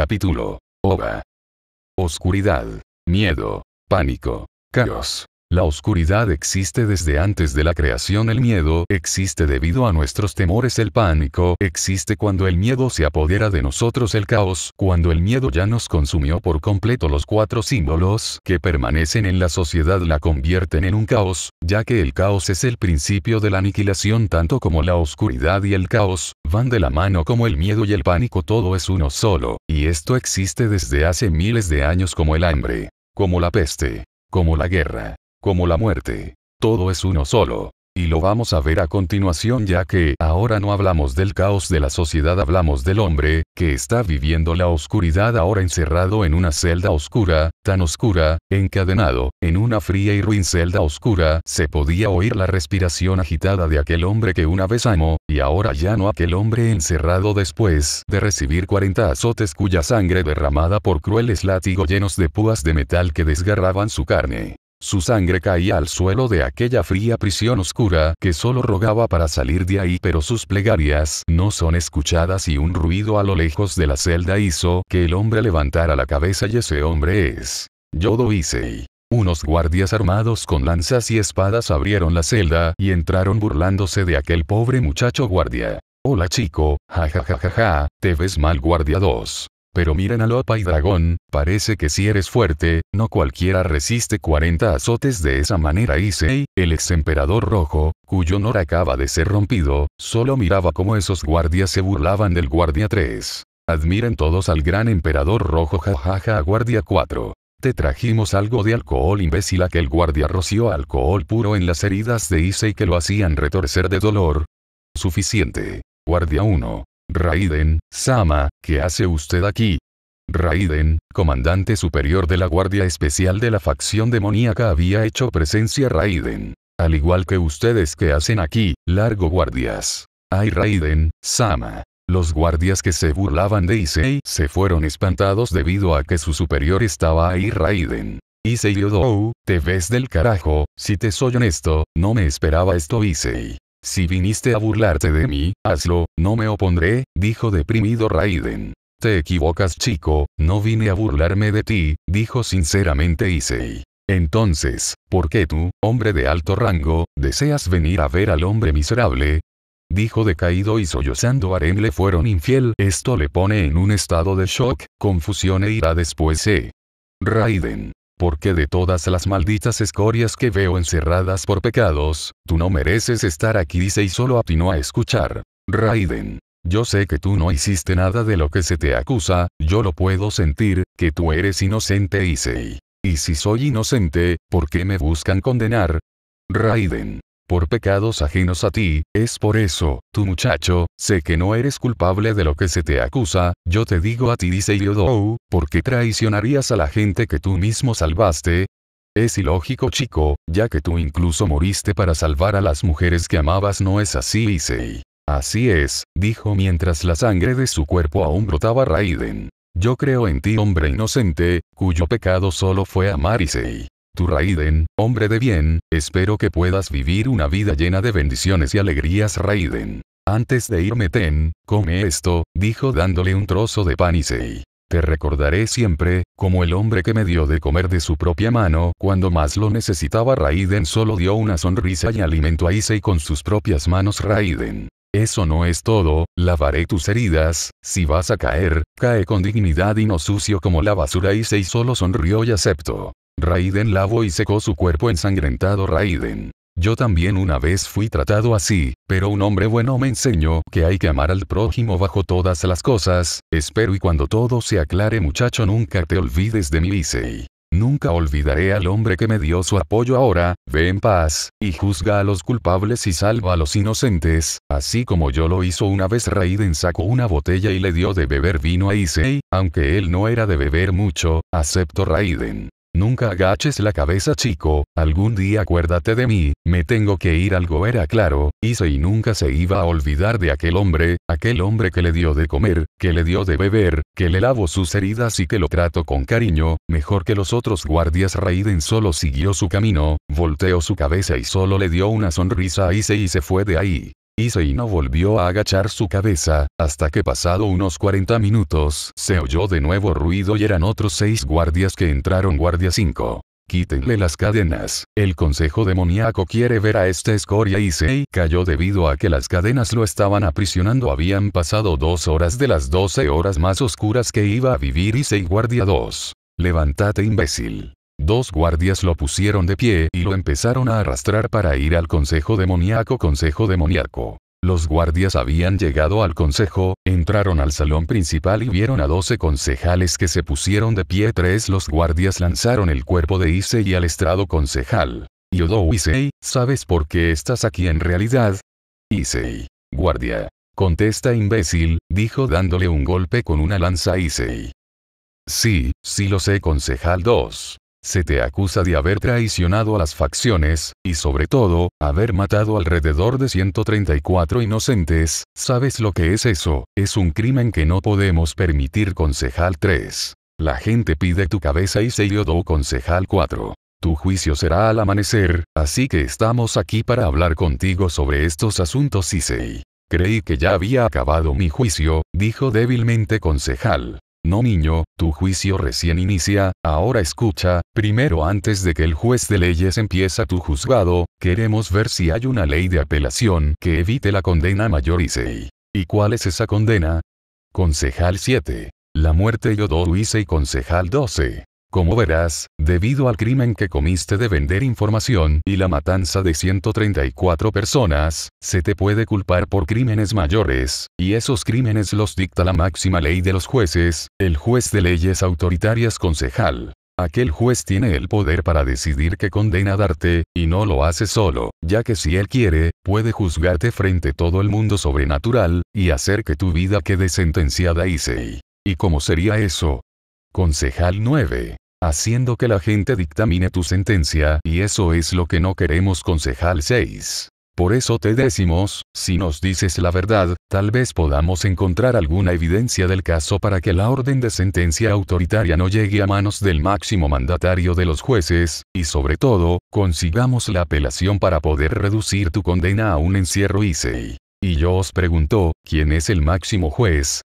Capítulo. OVA. Oscuridad. Miedo. Pánico. Caos. La oscuridad existe desde antes de la creación, el miedo existe debido a nuestros temores, el pánico existe cuando el miedo se apodera de nosotros, el caos, cuando el miedo ya nos consumió por completo, los cuatro símbolos que permanecen en la sociedad la convierten en un caos, ya que el caos es el principio de la aniquilación tanto como la oscuridad y el caos, van de la mano como el miedo y el pánico, todo es uno solo, y esto existe desde hace miles de años como el hambre, como la peste, como la guerra como la muerte. Todo es uno solo. Y lo vamos a ver a continuación ya que ahora no hablamos del caos de la sociedad, hablamos del hombre, que está viviendo la oscuridad ahora encerrado en una celda oscura, tan oscura, encadenado, en una fría y ruin celda oscura, se podía oír la respiración agitada de aquel hombre que una vez amó, y ahora ya no aquel hombre encerrado después de recibir 40 azotes cuya sangre derramada por crueles látigos llenos de púas de metal que desgarraban su carne. Su sangre caía al suelo de aquella fría prisión oscura que solo rogaba para salir de ahí pero sus plegarias no son escuchadas y un ruido a lo lejos de la celda hizo que el hombre levantara la cabeza y ese hombre es Yodo Issei. Unos guardias armados con lanzas y espadas abrieron la celda y entraron burlándose de aquel pobre muchacho guardia. Hola chico, jajajajaja, ja, ja, ja, te ves mal guardia 2. Pero miren a Lopa y Dragón, parece que si eres fuerte, no cualquiera resiste 40 azotes de esa manera. Issei, el ex emperador rojo, cuyo honor acaba de ser rompido, solo miraba cómo esos guardias se burlaban del guardia 3. Admiren todos al gran emperador rojo jajaja guardia 4. Te trajimos algo de alcohol imbécil a que el guardia roció alcohol puro en las heridas de Issei que lo hacían retorcer de dolor. Suficiente. Guardia 1. Raiden, Sama, ¿qué hace usted aquí? Raiden, comandante superior de la Guardia Especial de la facción demoníaca había hecho presencia Raiden. Al igual que ustedes que hacen aquí, largo guardias. Ay Raiden, Sama. Los guardias que se burlaban de Issei se fueron espantados debido a que su superior estaba ahí Raiden. Issei Yodou, oh, te ves del carajo, si te soy honesto, no me esperaba esto Issei. Si viniste a burlarte de mí, hazlo, no me opondré, dijo deprimido Raiden. Te equivocas chico, no vine a burlarme de ti, dijo sinceramente Issei. Entonces, ¿por qué tú, hombre de alto rango, deseas venir a ver al hombre miserable? Dijo decaído y sollozando Arem le fueron infiel, esto le pone en un estado de shock, confusión e ira después eh. Raiden porque de todas las malditas escorias que veo encerradas por pecados, tú no mereces estar aquí dice y solo atinó a escuchar. Raiden. Yo sé que tú no hiciste nada de lo que se te acusa, yo lo puedo sentir, que tú eres inocente Issei. Y si soy inocente, ¿por qué me buscan condenar? Raiden por pecados ajenos a ti, es por eso, tu muchacho, sé que no eres culpable de lo que se te acusa, yo te digo a ti dice Yodou, qué traicionarías a la gente que tú mismo salvaste? Es ilógico chico, ya que tú incluso moriste para salvar a las mujeres que amabas no es así Isei. Así es, dijo mientras la sangre de su cuerpo aún brotaba Raiden. Yo creo en ti hombre inocente, cuyo pecado solo fue amar Issei. Tu Raiden, hombre de bien, espero que puedas vivir una vida llena de bendiciones y alegrías Raiden. Antes de irme Ten, come esto, dijo dándole un trozo de pan y Te recordaré siempre, como el hombre que me dio de comer de su propia mano cuando más lo necesitaba Raiden solo dio una sonrisa y alimentó a Issei con sus propias manos Raiden. Eso no es todo, lavaré tus heridas, si vas a caer, cae con dignidad y no sucio como la basura Issei solo sonrió y aceptó. Raiden lavó y secó su cuerpo ensangrentado Raiden. Yo también una vez fui tratado así, pero un hombre bueno me enseñó que hay que amar al prójimo bajo todas las cosas, espero y cuando todo se aclare muchacho nunca te olvides de mi Issei, Nunca olvidaré al hombre que me dio su apoyo ahora, ve en paz, y juzga a los culpables y salva a los inocentes, así como yo lo hizo una vez Raiden sacó una botella y le dio de beber vino a Issei, aunque él no era de beber mucho, acepto Raiden. Nunca agaches la cabeza chico, algún día acuérdate de mí, me tengo que ir algo era claro, hice y nunca se iba a olvidar de aquel hombre, aquel hombre que le dio de comer, que le dio de beber, que le lavo sus heridas y que lo trato con cariño, mejor que los otros guardias Raiden solo siguió su camino, volteó su cabeza y solo le dio una sonrisa a Issei y se fue de ahí. Issei no volvió a agachar su cabeza, hasta que pasado unos 40 minutos se oyó de nuevo ruido y eran otros seis guardias que entraron guardia 5. Quítenle las cadenas. El consejo demoníaco quiere ver a esta escoria y Issei cayó debido a que las cadenas lo estaban aprisionando. Habían pasado dos horas de las 12 horas más oscuras que iba a vivir Issei guardia 2. Levántate imbécil. Dos guardias lo pusieron de pie y lo empezaron a arrastrar para ir al consejo demoníaco consejo demoníaco. Los guardias habían llegado al consejo, entraron al salón principal y vieron a doce concejales que se pusieron de pie. Tres los guardias lanzaron el cuerpo de Issei al estrado concejal. Yodo Issei, ¿sabes por qué estás aquí en realidad? Issei. Guardia. Contesta imbécil, dijo dándole un golpe con una lanza a Issei. Sí, sí lo sé concejal 2. Se te acusa de haber traicionado a las facciones, y sobre todo, haber matado alrededor de 134 inocentes, ¿sabes lo que es eso? Es un crimen que no podemos permitir concejal 3. La gente pide tu cabeza y se do concejal 4. Tu juicio será al amanecer, así que estamos aquí para hablar contigo sobre estos asuntos Issei. Creí que ya había acabado mi juicio, dijo débilmente concejal. No niño, tu juicio recién inicia, ahora escucha, primero antes de que el juez de leyes empieza tu juzgado, queremos ver si hay una ley de apelación que evite la condena mayor ¿Y cuál es esa condena? Concejal 7. La muerte Yodoru y Concejal 12. Como verás, debido al crimen que comiste de vender información y la matanza de 134 personas, se te puede culpar por crímenes mayores, y esos crímenes los dicta la máxima ley de los jueces, el juez de leyes autoritarias concejal. Aquel juez tiene el poder para decidir qué condena darte, y no lo hace solo, ya que si él quiere, puede juzgarte frente a todo el mundo sobrenatural, y hacer que tu vida quede sentenciada y se... ¿Y cómo sería eso? Concejal 9 haciendo que la gente dictamine tu sentencia, y eso es lo que no queremos concejal 6. Por eso te decimos, si nos dices la verdad, tal vez podamos encontrar alguna evidencia del caso para que la orden de sentencia autoritaria no llegue a manos del máximo mandatario de los jueces, y sobre todo, consigamos la apelación para poder reducir tu condena a un encierro ICEI. Y yo os pregunto, ¿quién es el máximo juez?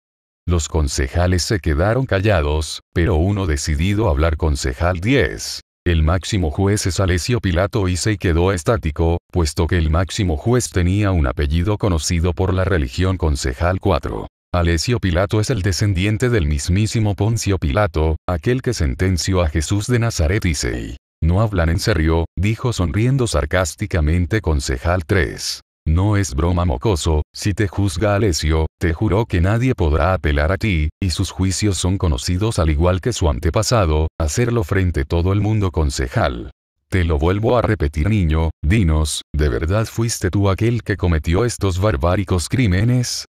Los concejales se quedaron callados, pero uno decidido a hablar concejal 10. El máximo juez es Alesio Pilato y se quedó estático, puesto que el máximo juez tenía un apellido conocido por la religión concejal 4. Alesio Pilato es el descendiente del mismísimo Poncio Pilato, aquel que sentenció a Jesús de Nazaret y se... No hablan en serio, dijo sonriendo sarcásticamente concejal 3. No es broma mocoso, si te juzga Alesio, te juro que nadie podrá apelar a ti, y sus juicios son conocidos al igual que su antepasado, hacerlo frente todo el mundo concejal. Te lo vuelvo a repetir niño, dinos, ¿de verdad fuiste tú aquel que cometió estos barbáricos crímenes?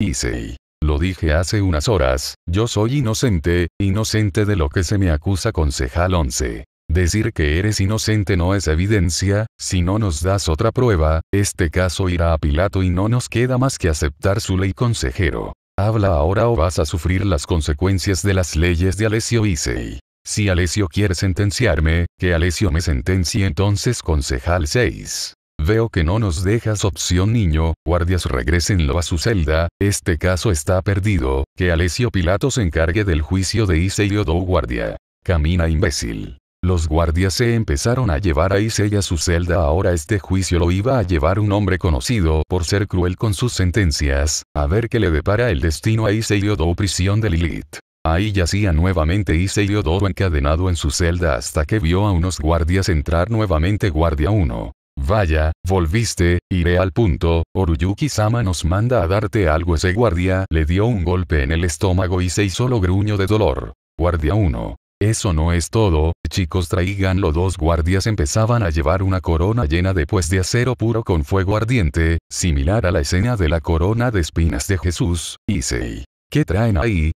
Issei. Lo dije hace unas horas, yo soy inocente, inocente de lo que se me acusa concejal 11. Decir que eres inocente no es evidencia, si no nos das otra prueba, este caso irá a Pilato y no nos queda más que aceptar su ley consejero. Habla ahora o vas a sufrir las consecuencias de las leyes de Alesio Isei. Si Alesio quiere sentenciarme, que Alesio me sentencie entonces concejal 6. Veo que no nos dejas opción niño, guardias regresenlo a su celda, este caso está perdido, que Alesio Pilato se encargue del juicio de Isei o do guardia. Camina imbécil. Los guardias se empezaron a llevar a Issei a su celda. Ahora este juicio lo iba a llevar un hombre conocido por ser cruel con sus sentencias, a ver qué le depara el destino a Issei Odo prisión de Lilith. Ahí yacía nuevamente Issei Odo encadenado en su celda hasta que vio a unos guardias entrar nuevamente guardia 1. Vaya, volviste, iré al punto, Oruyuki-sama nos manda a darte algo ese guardia le dio un golpe en el estómago y se hizo lo gruño de dolor. Guardia 1. Eso no es todo, chicos traigan dos guardias empezaban a llevar una corona llena de pues, de acero puro con fuego ardiente, similar a la escena de la corona de espinas de Jesús, y ¿Qué traen ahí?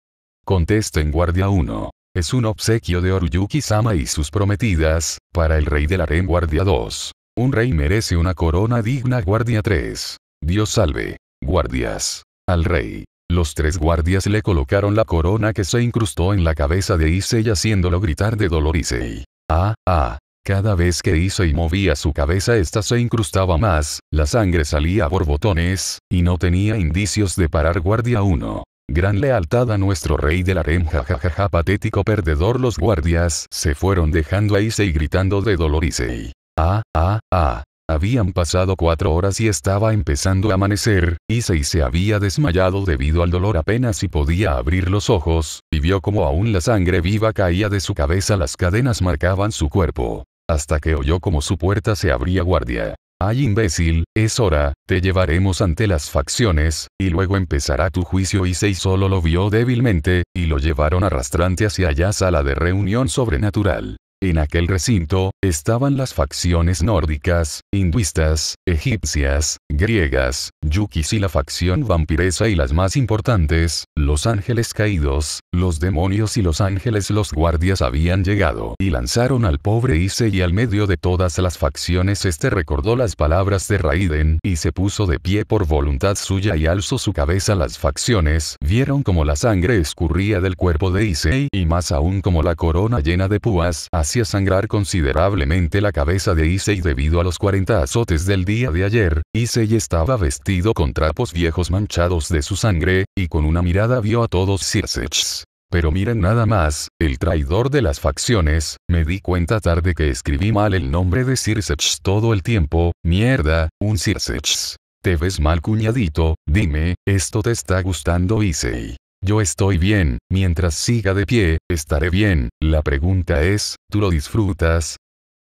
Contesten guardia 1. Es un obsequio de oryuki sama y sus prometidas, para el rey del harem guardia 2. Un rey merece una corona digna guardia 3. Dios salve. Guardias. Al rey. Los tres guardias le colocaron la corona que se incrustó en la cabeza de Issei haciéndolo gritar de dolor Issei. Ah, ah. Cada vez que Issei movía su cabeza esta se incrustaba más, la sangre salía por borbotones, y no tenía indicios de parar guardia 1. Gran lealtad a nuestro rey del harem ja. patético perdedor los guardias se fueron dejando a Issei gritando de dolor Issei. Ah, ah, ah. Habían pasado cuatro horas y estaba empezando a amanecer, Issei se había desmayado debido al dolor apenas y podía abrir los ojos, y vio como aún la sangre viva caía de su cabeza las cadenas marcaban su cuerpo. Hasta que oyó como su puerta se abría guardia. Ay imbécil, es hora, te llevaremos ante las facciones, y luego empezará tu juicio. Issei solo lo vio débilmente, y lo llevaron arrastrante hacia allá sala de reunión sobrenatural. En aquel recinto, estaban las facciones nórdicas, hinduistas, egipcias, griegas, yukis y la facción vampiresa y las más importantes, los ángeles caídos, los demonios y los ángeles los guardias habían llegado y lanzaron al pobre Ise y al medio de todas las facciones este recordó las palabras de Raiden y se puso de pie por voluntad suya y alzó su cabeza las facciones vieron como la sangre escurría del cuerpo de Ise y más aún como la corona llena de púas a sangrar considerablemente la cabeza de Issei debido a los 40 azotes del día de ayer, Issei estaba vestido con trapos viejos manchados de su sangre, y con una mirada vio a todos Circech. Pero miren nada más, el traidor de las facciones, me di cuenta tarde que escribí mal el nombre de Circech todo el tiempo, mierda, un Circech. Te ves mal cuñadito, dime, ¿esto te está gustando Issei? Yo estoy bien, mientras siga de pie, estaré bien, la pregunta es, ¿tú lo disfrutas?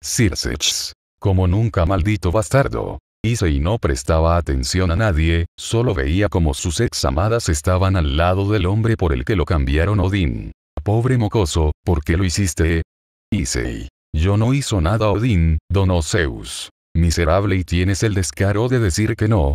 Circex. Como nunca maldito bastardo. Isei no prestaba atención a nadie, solo veía como sus ex amadas estaban al lado del hombre por el que lo cambiaron Odín. Pobre mocoso, ¿por qué lo hiciste? Isei. Yo no hizo nada Odín, donó Zeus. Miserable y tienes el descaro de decir que no.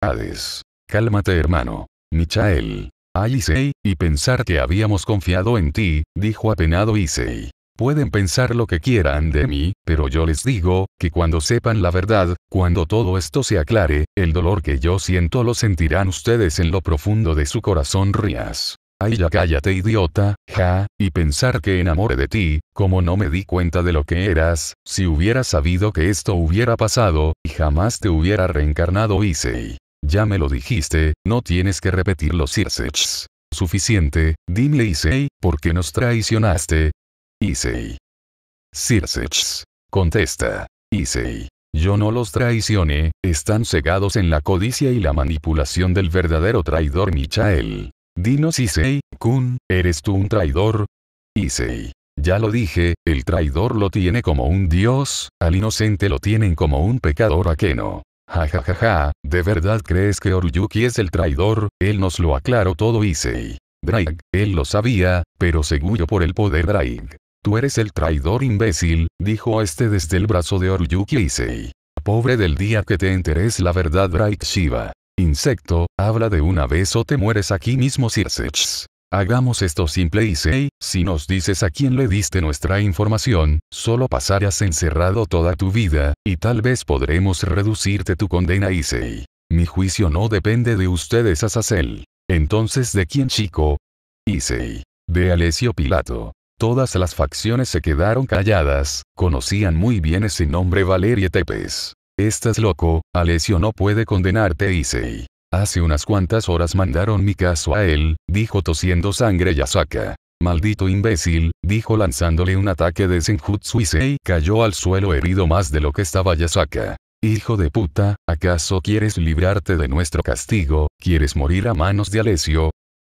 Hades. Cálmate hermano. Michael. Isei, y pensar que habíamos confiado en ti, dijo apenado Isei. Pueden pensar lo que quieran de mí, pero yo les digo, que cuando sepan la verdad, cuando todo esto se aclare, el dolor que yo siento lo sentirán ustedes en lo profundo de su corazón Rías. Ay ya cállate idiota, ja, y pensar que enamoré de ti, como no me di cuenta de lo que eras, si hubiera sabido que esto hubiera pasado, y jamás te hubiera reencarnado Isei. Ya me lo dijiste, no tienes que repetir los Suficiente, dime Isei, ¿por qué nos traicionaste? Isei. Circech. Contesta. Isei. Yo no los traicioné, están cegados en la codicia y la manipulación del verdadero traidor Michael. Dinos Isei, Kun, ¿eres tú un traidor? Isei. Ya lo dije, el traidor lo tiene como un dios, al inocente lo tienen como un pecador aqueno ja ¿de verdad crees que Oruyuki es el traidor? Él nos lo aclaró todo Isei. Drake, él lo sabía, pero seguro por el poder Drake. Tú eres el traidor imbécil, dijo este desde el brazo de Oruyuki Isei, Pobre del día que te enteres la verdad Drake Shiva. Insecto, habla de una vez o te mueres aquí mismo Sirsechs. Hagamos esto simple y si nos dices a quién le diste nuestra información, solo pasarás encerrado toda tu vida, y tal vez podremos reducirte tu condena y Mi juicio no depende de ustedes Azazel. Entonces ¿de quién chico? Isei. De Alesio Pilato. Todas las facciones se quedaron calladas, conocían muy bien ese nombre Valeria Tepes. Estás loco, Alesio no puede condenarte Isei. Hace unas cuantas horas mandaron mi caso a él, dijo tosiendo sangre Yasaka. Maldito imbécil, dijo lanzándole un ataque de Senjutsu y cayó al suelo herido más de lo que estaba Yasaka. Hijo de puta, ¿acaso quieres librarte de nuestro castigo? ¿Quieres morir a manos de Alesio?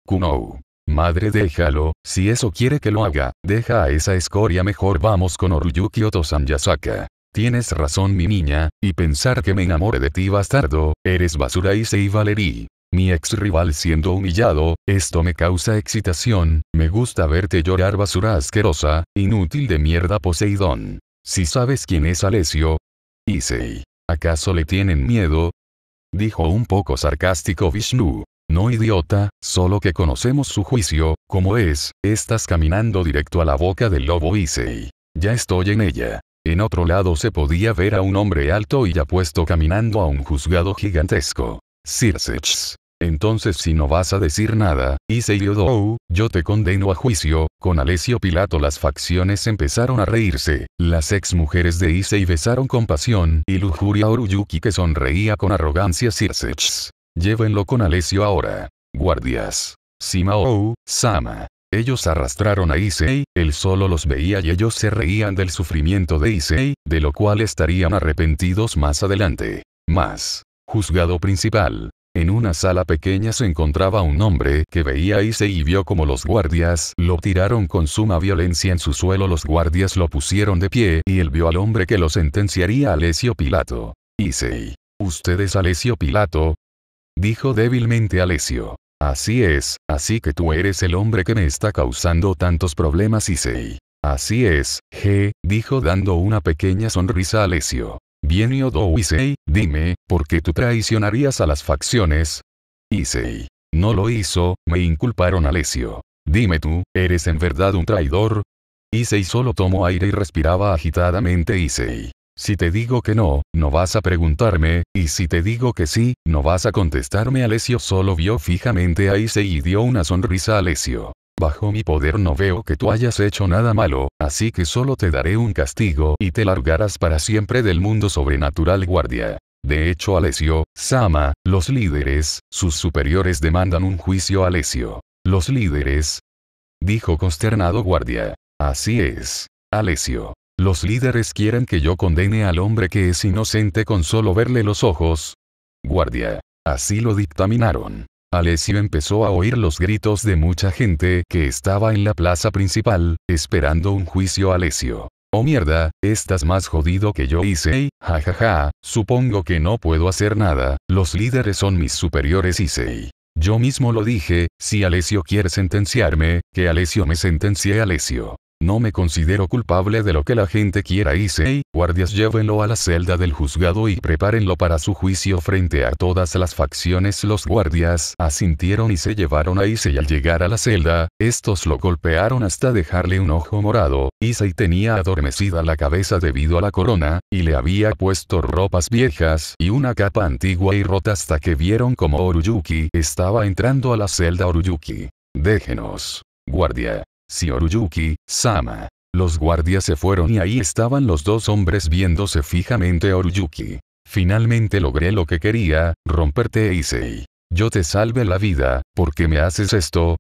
Kunou. Madre déjalo, si eso quiere que lo haga, deja a esa escoria mejor vamos con Oryukio Otosan Yasaka. Tienes razón mi niña, y pensar que me enamore de ti bastardo, eres basura Isei y Valerie. Mi ex rival siendo humillado, esto me causa excitación, me gusta verte llorar basura asquerosa, inútil de mierda Poseidón. Si sabes quién es Alesio. Isei. ¿Acaso le tienen miedo? Dijo un poco sarcástico Vishnu. No idiota, solo que conocemos su juicio, como es, estás caminando directo a la boca del lobo Isei. Ya estoy en ella. En otro lado se podía ver a un hombre alto y apuesto caminando a un juzgado gigantesco. Circex. Entonces si no vas a decir nada, hice yo oh. yo te condeno a juicio, con Alessio Pilato las facciones empezaron a reírse, las ex mujeres de Issei besaron con pasión y lujuria a Oruyuki que sonreía con arrogancia Circex. Llévenlo con Alessio ahora. Guardias. Simao, oh. Sama, ellos arrastraron a Issei, él solo los veía y ellos se reían del sufrimiento de Issei, de lo cual estarían arrepentidos más adelante. Más. Juzgado principal. En una sala pequeña se encontraba un hombre que veía a Issei y vio como los guardias lo tiraron con suma violencia en su suelo. Los guardias lo pusieron de pie y él vio al hombre que lo sentenciaría a Alessio Pilato. Issei. ¿Usted es Alesio Pilato? Dijo débilmente Alesio. Así es, así que tú eres el hombre que me está causando tantos problemas Isei. Así es, G, dijo dando una pequeña sonrisa a Alessio. Bien Yodo Isei, dime, ¿por qué tú traicionarías a las facciones? —Isei, No lo hizo, me inculparon Alessio. Dime tú, ¿eres en verdad un traidor? Isei solo tomó aire y respiraba agitadamente Isei. Si te digo que no, no vas a preguntarme, y si te digo que sí, no vas a contestarme. Alesio solo vio fijamente a Issei y dio una sonrisa a Alessio. Bajo mi poder no veo que tú hayas hecho nada malo, así que solo te daré un castigo y te largarás para siempre del mundo sobrenatural guardia. De hecho Alesio, Sama, los líderes, sus superiores demandan un juicio a Los líderes. Dijo consternado guardia. Así es. Alesio. Los líderes quieren que yo condene al hombre que es inocente con solo verle los ojos. Guardia. Así lo dictaminaron. Alessio empezó a oír los gritos de mucha gente que estaba en la plaza principal, esperando un juicio a Alessio. Oh mierda, estás más jodido que yo hice jajaja, supongo que no puedo hacer nada, los líderes son mis superiores Isei. Yo mismo lo dije, si Alessio quiere sentenciarme, que Alessio me sentencie Alessio. No me considero culpable de lo que la gente quiera hice guardias llévenlo a la celda del juzgado y prepárenlo para su juicio frente a todas las facciones. Los guardias asintieron y se llevaron a Issei al llegar a la celda, estos lo golpearon hasta dejarle un ojo morado, Isei tenía adormecida la cabeza debido a la corona, y le había puesto ropas viejas y una capa antigua y rota hasta que vieron como Oruyuki estaba entrando a la celda Oruyuki. Déjenos. Guardia. Oruyuki, Sama. Los guardias se fueron y ahí estaban los dos hombres viéndose fijamente a Oruyuki. Finalmente logré lo que quería, romperte Isei. Yo te salve la vida, ¿por qué me haces esto?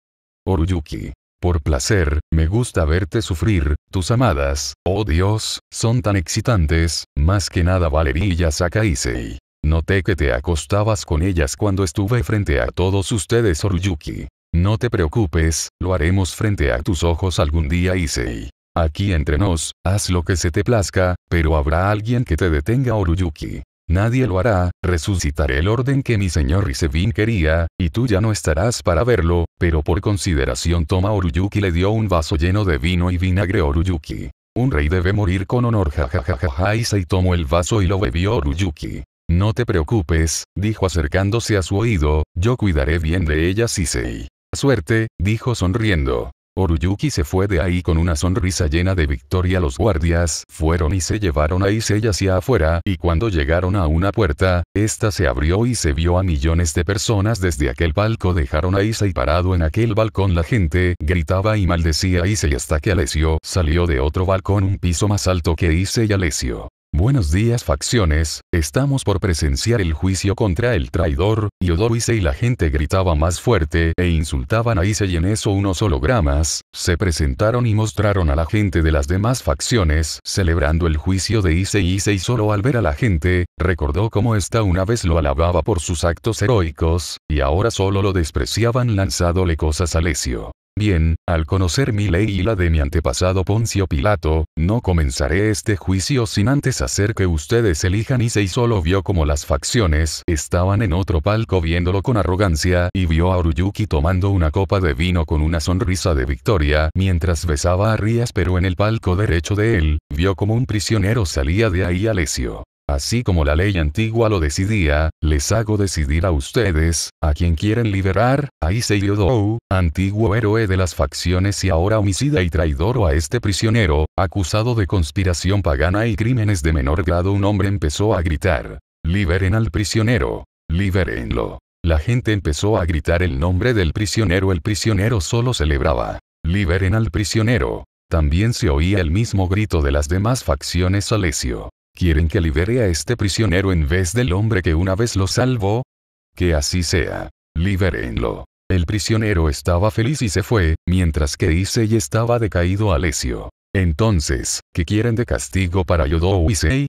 Oruyuki. Por placer, me gusta verte sufrir, tus amadas, oh Dios, son tan excitantes, más que nada Valerie y Isei, Noté que te acostabas con ellas cuando estuve frente a todos ustedes Oruyuki. No te preocupes, lo haremos frente a tus ojos algún día Isei. Aquí entre nos, haz lo que se te plazca, pero habrá alguien que te detenga Oruyuki. Nadie lo hará, resucitaré el orden que mi señor Isebin quería, y tú ya no estarás para verlo, pero por consideración toma Oruyuki le dio un vaso lleno de vino y vinagre Oruyuki. Un rey debe morir con honor jajajajaja Isei tomó el vaso y lo bebió Oruyuki. No te preocupes, dijo acercándose a su oído, yo cuidaré bien de ellas Isei. Suerte, dijo sonriendo. Oruyuki se fue de ahí con una sonrisa llena de victoria. Los guardias fueron y se llevaron a Issei hacia afuera, y cuando llegaron a una puerta, esta se abrió y se vio a millones de personas desde aquel palco. Dejaron a Issei parado en aquel balcón. La gente gritaba y maldecía a Issei hasta que Alessio salió de otro balcón un piso más alto que y Alesio. Buenos días facciones, estamos por presenciar el juicio contra el traidor, Yodovice y la gente gritaba más fuerte e insultaban a Ise y en eso unos hologramas, se presentaron y mostraron a la gente de las demás facciones celebrando el juicio de Ise y y solo al ver a la gente, recordó cómo esta una vez lo alababa por sus actos heroicos, y ahora solo lo despreciaban lanzándole cosas a Lesio. Bien, al conocer mi ley y la de mi antepasado Poncio Pilato, no comenzaré este juicio sin antes hacer que ustedes elijan y solo vio como las facciones estaban en otro palco viéndolo con arrogancia y vio a Uruyuki tomando una copa de vino con una sonrisa de victoria mientras besaba a Rías pero en el palco derecho de él, vio como un prisionero salía de ahí a Lesio. Así como la ley antigua lo decidía, les hago decidir a ustedes, a quien quieren liberar, a Issei Yodou, antiguo héroe de las facciones y ahora homicida y traidor o a este prisionero, acusado de conspiración pagana y crímenes de menor grado un hombre empezó a gritar. Liberen al prisionero. liberenlo. La gente empezó a gritar el nombre del prisionero el prisionero solo celebraba. Liberen al prisionero. También se oía el mismo grito de las demás facciones Alesio. ¿Quieren que libere a este prisionero en vez del hombre que una vez lo salvó? Que así sea. Libérenlo. El prisionero estaba feliz y se fue, mientras que Issei estaba decaído a Lesio. Entonces, ¿qué quieren de castigo para Yodo Issei?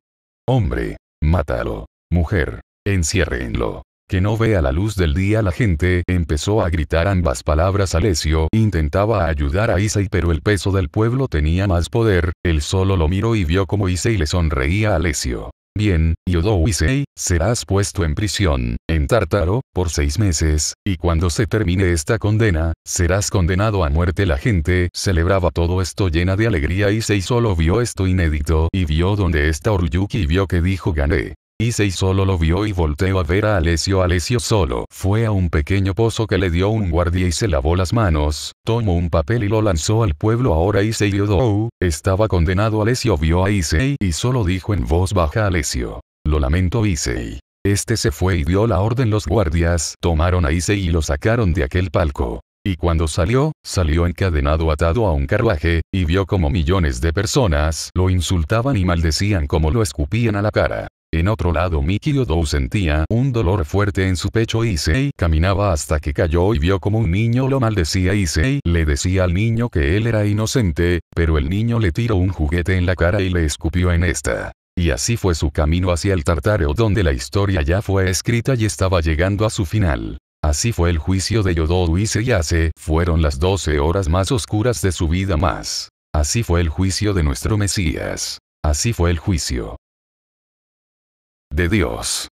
Hombre. Mátalo. Mujer. Enciérrenlo que no vea la luz del día la gente empezó a gritar ambas palabras a Alesio intentaba ayudar a Issei pero el peso del pueblo tenía más poder, él solo lo miró y vio como Issei le sonreía a Alesio. Bien, Yodou Issei, serás puesto en prisión, en Tártaro, por seis meses, y cuando se termine esta condena, serás condenado a muerte. La gente celebraba todo esto llena de alegría. Issei solo vio esto inédito y vio donde está Oryuki y vio que dijo gané. Issei solo lo vio y volteó a ver a Alessio. Alessio solo fue a un pequeño pozo que le dio un guardia y se lavó las manos, tomó un papel y lo lanzó al pueblo. Ahora Issei Odou oh, estaba condenado. Alessio vio a Issei y solo dijo en voz baja Alessio. Lo lamento Issei. Este se fue y dio la orden. Los guardias tomaron a Issei y lo sacaron de aquel palco. Y cuando salió, salió encadenado atado a un carruaje, y vio como millones de personas lo insultaban y maldecían como lo escupían a la cara. En otro lado Miki Yodou sentía un dolor fuerte en su pecho y Sei caminaba hasta que cayó y vio como un niño lo maldecía y Sei le decía al niño que él era inocente, pero el niño le tiró un juguete en la cara y le escupió en esta. Y así fue su camino hacia el tartaro donde la historia ya fue escrita y estaba llegando a su final. Así fue el juicio de Yodou y hace fueron las 12 horas más oscuras de su vida más. Así fue el juicio de nuestro Mesías. Así fue el juicio de Dios.